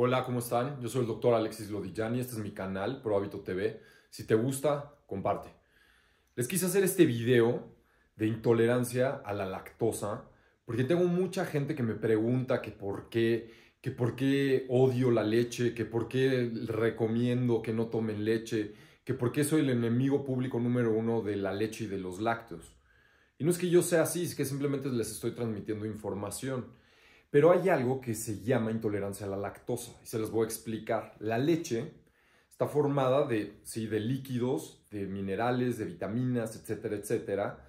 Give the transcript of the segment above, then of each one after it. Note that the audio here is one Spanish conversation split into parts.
Hola, ¿cómo están? Yo soy el doctor Alexis Lodillani, este es mi canal ProHábito TV. Si te gusta, comparte. Les quise hacer este video de intolerancia a la lactosa porque tengo mucha gente que me pregunta que por qué, que por qué odio la leche, que por qué recomiendo que no tomen leche, que por qué soy el enemigo público número uno de la leche y de los lácteos. Y no es que yo sea así, es que simplemente les estoy transmitiendo información. Pero hay algo que se llama intolerancia a la lactosa y se las voy a explicar. La leche está formada de, sí, de líquidos, de minerales, de vitaminas, etcétera, etcétera,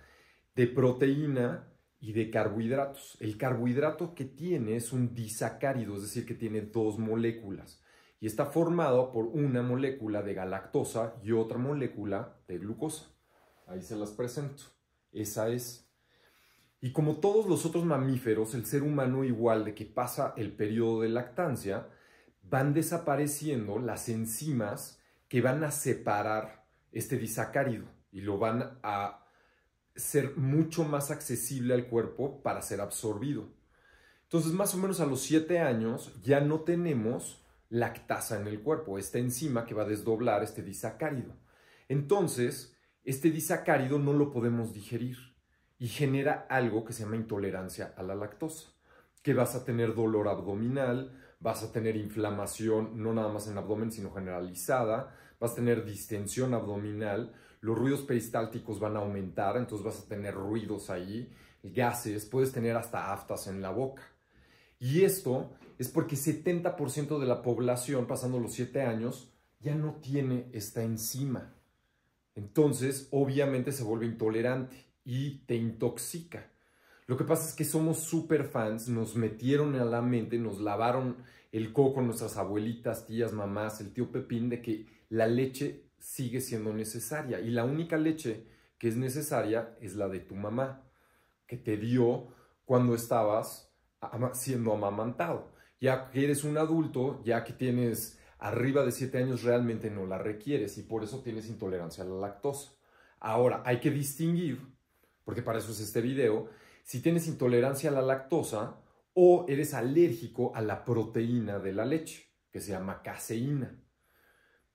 de proteína y de carbohidratos. El carbohidrato que tiene es un disacárido, es decir, que tiene dos moléculas y está formado por una molécula de galactosa y otra molécula de glucosa. Ahí se las presento. Esa es y como todos los otros mamíferos, el ser humano igual de que pasa el periodo de lactancia, van desapareciendo las enzimas que van a separar este disacárido y lo van a ser mucho más accesible al cuerpo para ser absorbido. Entonces, más o menos a los 7 años ya no tenemos lactasa en el cuerpo, esta enzima que va a desdoblar este disacárido. Entonces, este disacárido no lo podemos digerir y genera algo que se llama intolerancia a la lactosa, que vas a tener dolor abdominal, vas a tener inflamación no nada más en el abdomen, sino generalizada, vas a tener distensión abdominal, los ruidos peristálticos van a aumentar, entonces vas a tener ruidos ahí, gases, puedes tener hasta aftas en la boca. Y esto es porque 70% de la población, pasando los 7 años, ya no tiene esta enzima. Entonces, obviamente se vuelve intolerante y te intoxica. Lo que pasa es que somos super fans, nos metieron a la mente, nos lavaron el coco nuestras abuelitas, tías, mamás, el tío Pepín, de que la leche sigue siendo necesaria. Y la única leche que es necesaria es la de tu mamá, que te dio cuando estabas siendo amamantado. Ya que eres un adulto, ya que tienes arriba de 7 años, realmente no la requieres y por eso tienes intolerancia a la lactosa. Ahora, hay que distinguir porque para eso es este video, si tienes intolerancia a la lactosa o eres alérgico a la proteína de la leche, que se llama caseína.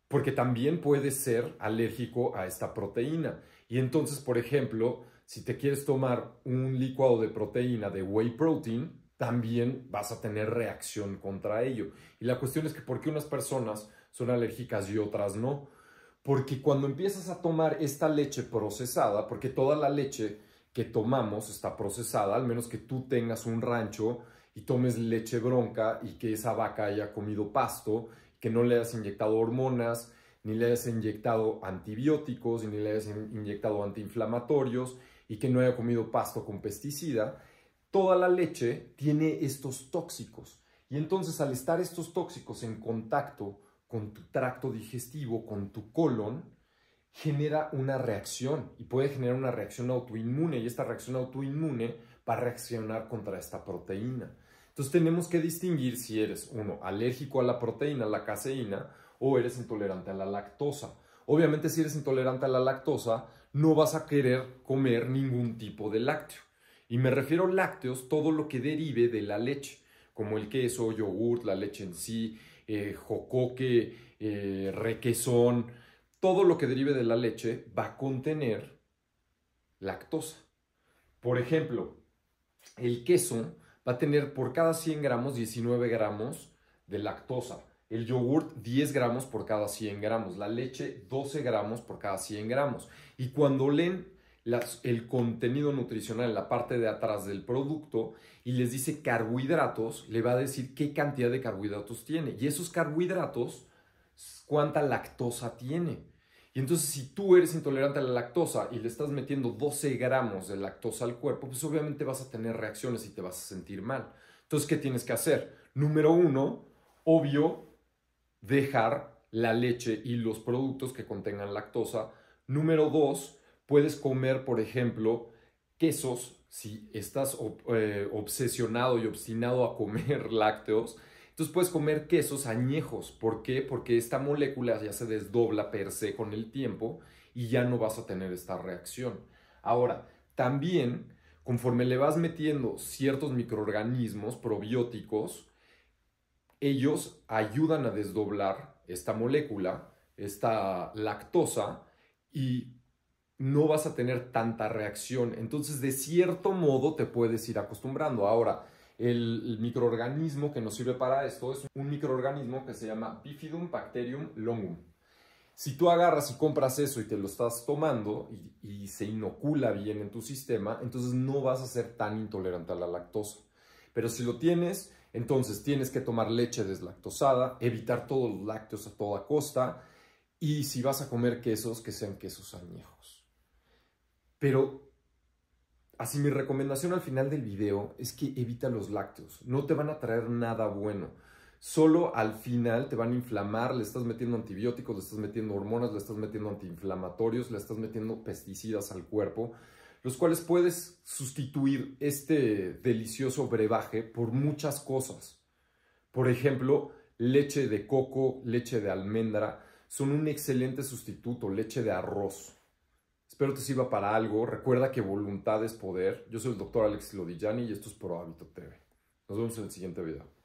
Porque también puedes ser alérgico a esta proteína. Y entonces, por ejemplo, si te quieres tomar un licuado de proteína de whey protein, también vas a tener reacción contra ello. Y la cuestión es que por qué unas personas son alérgicas y otras no porque cuando empiezas a tomar esta leche procesada, porque toda la leche que tomamos está procesada, al menos que tú tengas un rancho y tomes leche bronca y que esa vaca haya comido pasto, que no le hayas inyectado hormonas, ni le hayas inyectado antibióticos, ni le hayas inyectado antiinflamatorios y que no haya comido pasto con pesticida, toda la leche tiene estos tóxicos. Y entonces al estar estos tóxicos en contacto con tu tracto digestivo, con tu colon, genera una reacción y puede generar una reacción autoinmune y esta reacción autoinmune va a reaccionar contra esta proteína. Entonces tenemos que distinguir si eres, uno, alérgico a la proteína, a la caseína, o eres intolerante a la lactosa. Obviamente si eres intolerante a la lactosa, no vas a querer comer ningún tipo de lácteo. Y me refiero a lácteos, todo lo que derive de la leche como el queso, yogurt, la leche en sí, eh, jocoque, eh, requesón, todo lo que derive de la leche va a contener lactosa. Por ejemplo, el queso va a tener por cada 100 gramos 19 gramos de lactosa. El yogurt 10 gramos por cada 100 gramos. La leche 12 gramos por cada 100 gramos. Y cuando leen el contenido nutricional en la parte de atrás del producto y les dice carbohidratos, le va a decir qué cantidad de carbohidratos tiene. Y esos carbohidratos, cuánta lactosa tiene. Y entonces si tú eres intolerante a la lactosa y le estás metiendo 12 gramos de lactosa al cuerpo, pues obviamente vas a tener reacciones y te vas a sentir mal. Entonces, ¿qué tienes que hacer? Número uno, obvio, dejar la leche y los productos que contengan lactosa. Número dos, Puedes comer, por ejemplo, quesos, si estás eh, obsesionado y obstinado a comer lácteos, entonces puedes comer quesos añejos. ¿Por qué? Porque esta molécula ya se desdobla per se con el tiempo y ya no vas a tener esta reacción. Ahora, también, conforme le vas metiendo ciertos microorganismos probióticos, ellos ayudan a desdoblar esta molécula, esta lactosa, y no vas a tener tanta reacción. Entonces, de cierto modo, te puedes ir acostumbrando. Ahora, el, microorganismo que nos sirve para esto es un microorganismo que se llama Bifidum Bacterium longum. Si tú agarras y compras eso y te lo estás tomando y se inocula bien en tu sistema, entonces no vas a ser tan intolerante a la lactosa. Pero si lo tienes, entonces tienes que tomar leche deslactosada, evitar todos los lácteos a toda costa y si vas a comer quesos, que sean quesos añejos. Pero así mi recomendación al final del video es que evita los lácteos. No te van a traer nada bueno. Solo al final te van a inflamar, le estás metiendo antibióticos, le estás metiendo hormonas, le estás metiendo antiinflamatorios, le estás metiendo pesticidas al cuerpo, los cuales puedes sustituir este delicioso brebaje por muchas cosas. Por ejemplo, leche de coco, leche de almendra, son un excelente sustituto, leche de arroz. Espero te sirva para algo. Recuerda que voluntad es poder. Yo soy el doctor Alex Lodillani y esto es Pro Hábito TV. Nos vemos en el siguiente video.